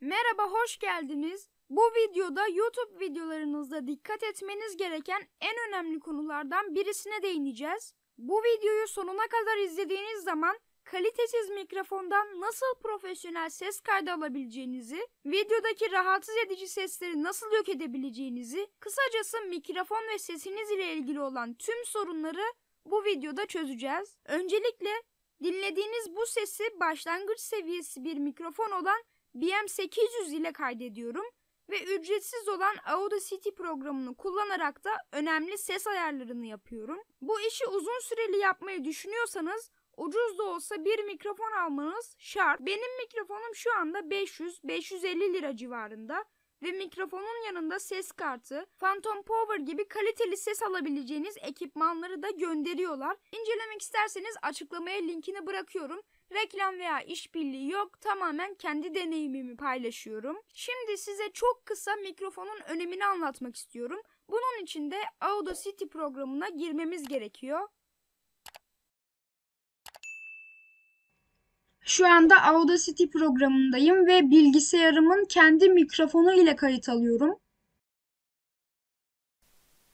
Merhaba, hoş geldiniz. Bu videoda YouTube videolarınızda dikkat etmeniz gereken en önemli konulardan birisine değineceğiz. Bu videoyu sonuna kadar izlediğiniz zaman kalitesiz mikrofondan nasıl profesyonel ses kaydı alabileceğinizi, videodaki rahatsız edici sesleri nasıl yok edebileceğinizi, kısacası mikrofon ve sesiniz ile ilgili olan tüm sorunları bu videoda çözeceğiz. Öncelikle dinlediğiniz bu sesi başlangıç seviyesi bir mikrofon olan BM800 ile kaydediyorum ve ücretsiz olan Audacity programını kullanarak da önemli ses ayarlarını yapıyorum. Bu işi uzun süreli yapmayı düşünüyorsanız ucuz da olsa bir mikrofon almanız şart. Benim mikrofonum şu anda 500-550 lira civarında ve mikrofonun yanında ses kartı, Phantom Power gibi kaliteli ses alabileceğiniz ekipmanları da gönderiyorlar. İncelemek isterseniz açıklamaya linkini bırakıyorum. Reklam veya işbirliği yok. Tamamen kendi deneyimimi paylaşıyorum. Şimdi size çok kısa mikrofonun önemini anlatmak istiyorum. Bunun için de Audacity programına girmemiz gerekiyor. Şu anda Audacity programındayım ve bilgisayarımın kendi mikrofonu ile kayıt alıyorum.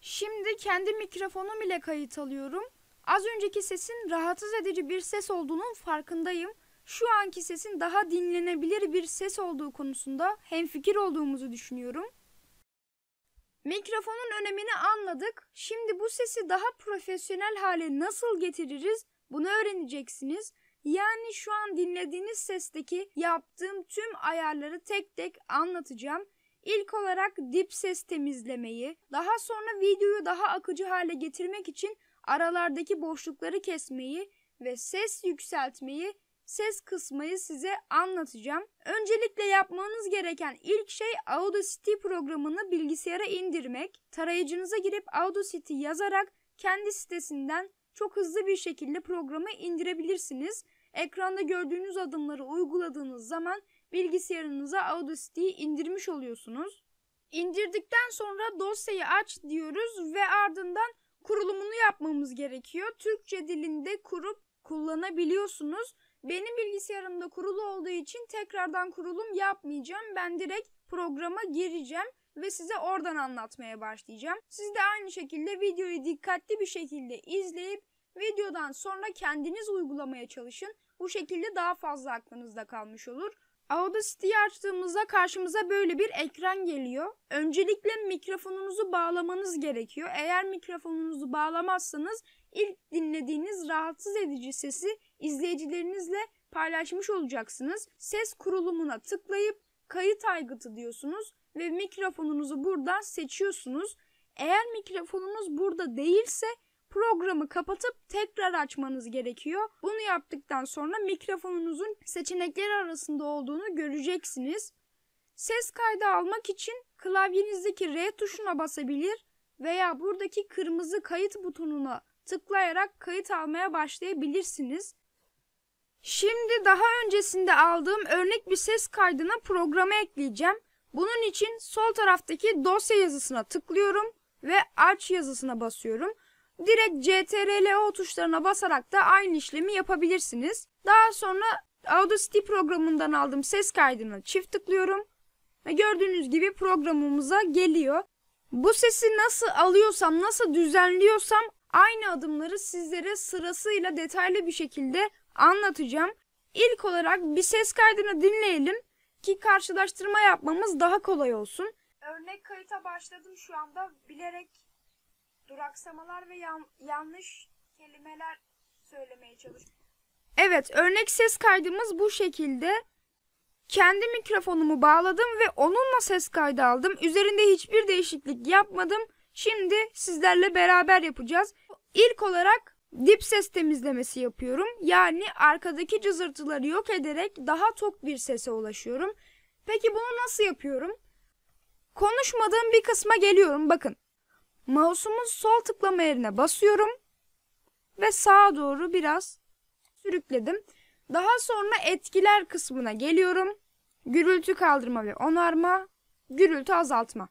Şimdi kendi mikrofonum ile kayıt alıyorum. Az önceki sesin rahatsız edici bir ses olduğunun farkındayım. Şu anki sesin daha dinlenebilir bir ses olduğu konusunda hemfikir olduğumuzu düşünüyorum. Mikrofonun önemini anladık. Şimdi bu sesi daha profesyonel hale nasıl getiririz bunu öğreneceksiniz. Yani şu an dinlediğiniz sesteki yaptığım tüm ayarları tek tek anlatacağım. İlk olarak dip ses temizlemeyi, daha sonra videoyu daha akıcı hale getirmek için aralardaki boşlukları kesmeyi ve ses yükseltmeyi, ses kısmayı size anlatacağım. Öncelikle yapmanız gereken ilk şey Audacity programını bilgisayara indirmek. Tarayıcınıza girip Audacity yazarak kendi sitesinden çok hızlı bir şekilde programı indirebilirsiniz. Ekranda gördüğünüz adımları uyguladığınız zaman bilgisayarınıza Audacity'yi indirmiş oluyorsunuz. İndirdikten sonra dosyayı aç diyoruz ve ardından kurulumunu yapmamız gerekiyor. Türkçe dilinde kurup kullanabiliyorsunuz. Benim bilgisayarımda kurulu olduğu için tekrardan kurulum yapmayacağım. Ben direkt programa gireceğim ve size oradan anlatmaya başlayacağım. Siz de aynı şekilde videoyu dikkatli bir şekilde izleyip videodan sonra kendiniz uygulamaya çalışın. Bu şekilde daha fazla aklınızda kalmış olur. Auda City'yi açtığımızda karşımıza böyle bir ekran geliyor. Öncelikle mikrofonunuzu bağlamanız gerekiyor. Eğer mikrofonunuzu bağlamazsanız ilk dinlediğiniz rahatsız edici sesi izleyicilerinizle paylaşmış olacaksınız. Ses kurulumuna tıklayıp kayıt aygıtı diyorsunuz ve mikrofonunuzu buradan seçiyorsunuz. Eğer mikrofonunuz burada değilse programı kapatıp tekrar açmanız gerekiyor. Bunu yaptıktan sonra mikrofonunuzun seçenekler arasında olduğunu göreceksiniz. Ses kaydı almak için klavyenizdeki R tuşuna basabilir veya buradaki kırmızı kayıt butonuna tıklayarak kayıt almaya başlayabilirsiniz. Şimdi daha öncesinde aldığım örnek bir ses kaydına programı ekleyeceğim. Bunun için sol taraftaki dosya yazısına tıklıyorum ve aç yazısına basıyorum. Direkt CTRL-O tuşlarına basarak da aynı işlemi yapabilirsiniz. Daha sonra Audacity programından aldığım ses kaydını çift tıklıyorum. Ve gördüğünüz gibi programımıza geliyor. Bu sesi nasıl alıyorsam, nasıl düzenliyorsam aynı adımları sizlere sırasıyla detaylı bir şekilde anlatacağım. İlk olarak bir ses kaydını dinleyelim ki karşılaştırma yapmamız daha kolay olsun. Örnek kayıta başladım şu anda bilerek duraksamalar ve yan, yanlış kelimeler söylemeye çalış. Evet, örnek ses kaydımız bu şekilde. Kendi mikrofonumu bağladım ve onunla ses kaydı aldım. Üzerinde hiçbir değişiklik yapmadım. Şimdi sizlerle beraber yapacağız. İlk olarak dip ses temizlemesi yapıyorum. Yani arkadaki cızırtıları yok ederek daha tok bir sese ulaşıyorum. Peki bunu nasıl yapıyorum? Konuşmadığım bir kısma geliyorum. Bakın. Mouse'umun sol tıklama yerine basıyorum ve sağa doğru biraz sürükledim. Daha sonra etkiler kısmına geliyorum. Gürültü kaldırma ve onarma, gürültü azaltma.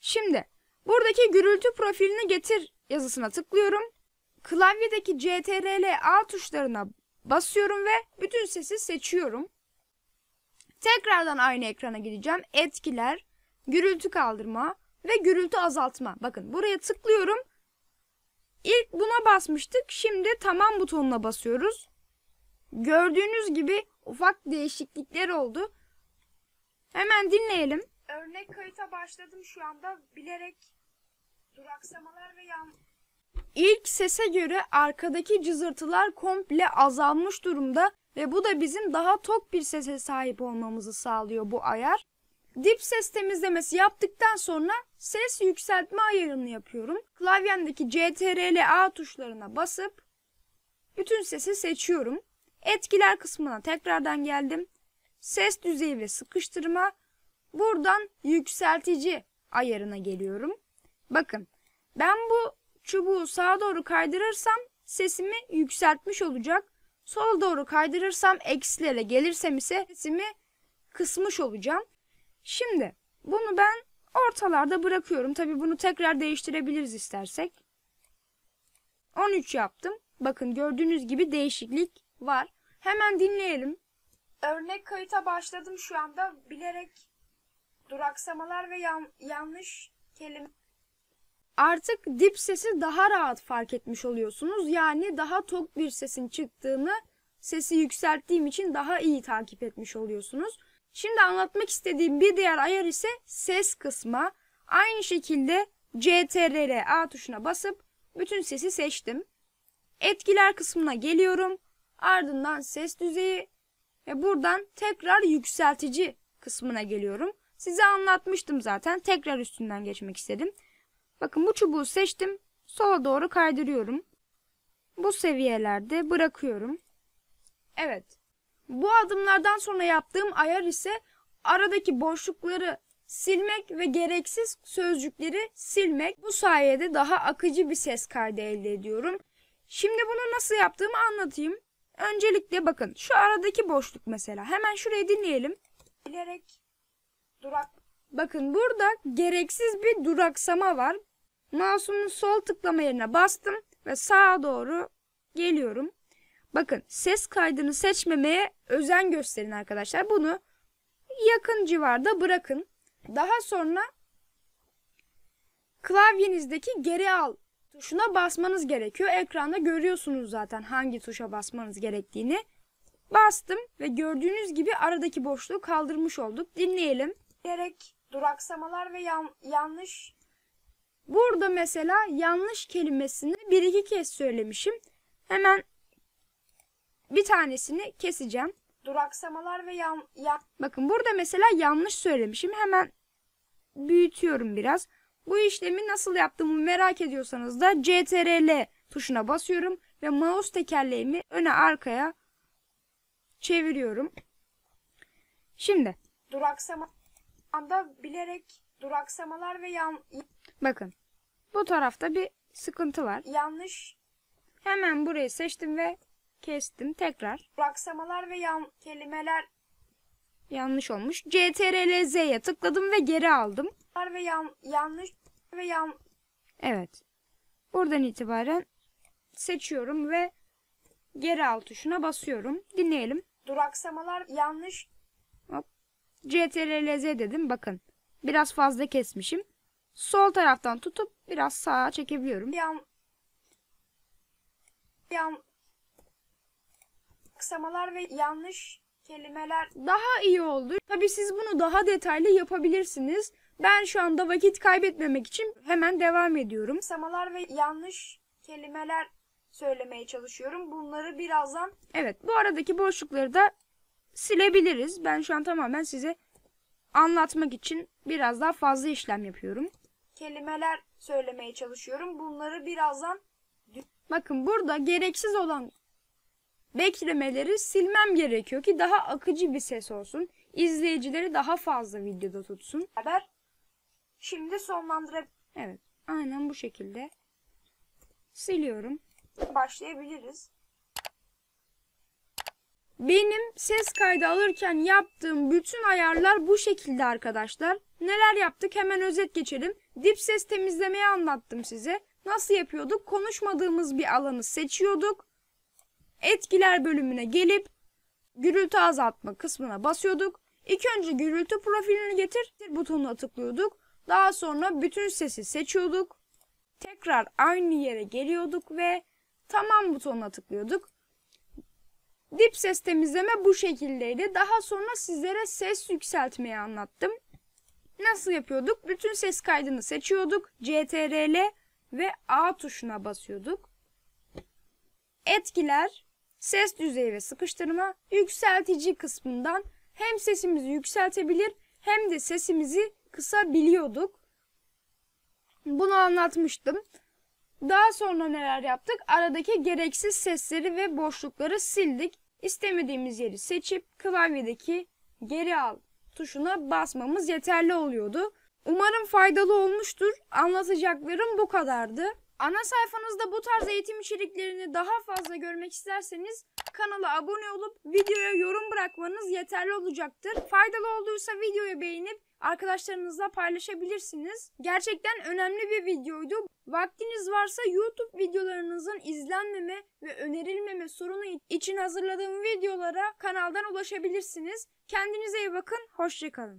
Şimdi buradaki gürültü profilini getir yazısına tıklıyorum. Klavyedeki CTRL A tuşlarına basıyorum ve bütün sesi seçiyorum. Tekrardan aynı ekrana gideceğim. Etkiler, gürültü kaldırma, ve gürültü azaltma. Bakın buraya tıklıyorum. İlk buna basmıştık. Şimdi tamam butonuna basıyoruz. Gördüğünüz gibi ufak değişiklikler oldu. Hemen dinleyelim. Örnek kayıta başladım şu anda bilerek duraksamalar ve yan... İlk sese göre arkadaki cızırtılar komple azalmış durumda ve bu da bizim daha tok bir sese sahip olmamızı sağlıyor bu ayar. Dip ses temizlemesi yaptıktan sonra ses yükseltme ayarını yapıyorum. Klavyemdeki CTRL A tuşlarına basıp bütün sesi seçiyorum. Etkiler kısmına tekrardan geldim. Ses düzeyi ve sıkıştırma. Buradan yükseltici ayarına geliyorum. Bakın ben bu çubuğu sağa doğru kaydırırsam sesimi yükseltmiş olacak. Sola doğru kaydırırsam eksilere gelirsem ise sesimi kısmış olacağım. Şimdi bunu ben ortalarda bırakıyorum. Tabi bunu tekrar değiştirebiliriz istersek. 13 yaptım. Bakın gördüğünüz gibi değişiklik var. Hemen dinleyelim. Örnek kayıta başladım şu anda. Bilerek duraksamalar ve yan, yanlış kelime. Artık dip sesi daha rahat fark etmiş oluyorsunuz. Yani daha tok bir sesin çıktığını sesi yükselttiğim için daha iyi takip etmiş oluyorsunuz. Şimdi anlatmak istediğim bir diğer ayar ise ses kısmı. Aynı şekilde CTRL A tuşuna basıp bütün sesi seçtim. Etkiler kısmına geliyorum. Ardından ses düzeyi ve buradan tekrar yükseltici kısmına geliyorum. Size anlatmıştım zaten. Tekrar üstünden geçmek istedim. Bakın bu çubuğu seçtim. Sola doğru kaydırıyorum. Bu seviyelerde bırakıyorum. Evet. Bu adımlardan sonra yaptığım ayar ise aradaki boşlukları silmek ve gereksiz sözcükleri silmek. Bu sayede daha akıcı bir ses kaydı elde ediyorum. Şimdi bunu nasıl yaptığımı anlatayım. Öncelikle bakın şu aradaki boşluk mesela. Hemen şurayı dinleyelim. Bilerek durak. Bakın burada gereksiz bir duraksama var. Masumun sol tıklama yerine bastım ve sağa doğru geliyorum. Bakın ses kaydını seçmemeye özen gösterin arkadaşlar. Bunu yakın civarda bırakın. Daha sonra klavyenizdeki geri al tuşuna basmanız gerekiyor. Ekranda görüyorsunuz zaten hangi tuşa basmanız gerektiğini. Bastım ve gördüğünüz gibi aradaki boşluğu kaldırmış olduk. Dinleyelim. Gerek duraksamalar ve yan, yanlış. Burada mesela yanlış kelimesini bir iki kez söylemişim. Hemen bir tanesini keseceğim. Duraksamalar ve yan, yan... Bakın burada mesela yanlış söylemişim. Hemen büyütüyorum biraz. Bu işlemi nasıl yaptığımı merak ediyorsanız da CTRL tuşuna basıyorum ve mouse tekerleğimi öne arkaya çeviriyorum. Şimdi duraksama anda bilerek duraksamalar ve yan bakın bu tarafta bir sıkıntı var. Yanlış. Hemen burayı seçtim ve Kestim tekrar. Raksamalar ve yan kelimeler yanlış olmuş. CTRL-Z'ye tıkladım ve geri aldım. Ve yan yanlış ve yan Evet. Buradan itibaren seçiyorum ve geri al tuşuna basıyorum. Dinleyelim. Duraksamalar yanlış. Hop. CTRL-Z dedim. Bakın. Biraz fazla kesmişim. Sol taraftan tutup biraz sağa çekebiliyorum. Yan yan aksamalar ve yanlış kelimeler daha iyi oldu. Tabi siz bunu daha detaylı yapabilirsiniz. Ben şu anda vakit kaybetmemek için hemen devam ediyorum. Aksamalar ve yanlış kelimeler söylemeye çalışıyorum. Bunları birazdan... Evet bu aradaki boşlukları da silebiliriz. Ben şu an tamamen size anlatmak için biraz daha fazla işlem yapıyorum. Kelimeler söylemeye çalışıyorum. Bunları birazdan... Bakın burada gereksiz olan beklemeleri silmem gerekiyor ki daha akıcı bir ses olsun. İzleyicileri daha fazla videoda tutsun. Haber. Şimdi sonlandıra Evet. Aynen bu şekilde. Siliyorum. Başlayabiliriz. Benim ses kaydı alırken yaptığım bütün ayarlar bu şekilde arkadaşlar. Neler yaptık hemen özet geçelim. Dip ses temizlemeyi anlattım size. Nasıl yapıyorduk? Konuşmadığımız bir alanı seçiyorduk etkiler bölümüne gelip gürültü azaltma kısmına basıyorduk. İlk önce gürültü profilini getir butonuna tıklıyorduk. Daha sonra bütün sesi seçiyorduk. Tekrar aynı yere geliyorduk ve tamam butonuna tıklıyorduk. Dip ses temizleme bu şekildeydi. Daha sonra sizlere ses yükseltmeyi anlattım. Nasıl yapıyorduk? Bütün ses kaydını seçiyorduk. CTRL ve A tuşuna basıyorduk. Etkiler ses düzeyi ve sıkıştırma yükseltici kısmından hem sesimizi yükseltebilir hem de sesimizi kısabiliyorduk. Bunu anlatmıştım. Daha sonra neler yaptık? Aradaki gereksiz sesleri ve boşlukları sildik. İstemediğimiz yeri seçip klavyedeki geri al tuşuna basmamız yeterli oluyordu. Umarım faydalı olmuştur. Anlatacaklarım bu kadardı. Ana sayfanızda bu tarz eğitim içeriklerini daha fazla görmek isterseniz kanala abone olup videoya yorum bırakmanız yeterli olacaktır. Faydalı olduysa videoyu beğenip arkadaşlarınızla paylaşabilirsiniz. Gerçekten önemli bir videoydu. Vaktiniz varsa YouTube videolarınızın izlenmeme ve önerilmeme sorunu için hazırladığım videolara kanaldan ulaşabilirsiniz. Kendinize iyi bakın, hoşçakalın.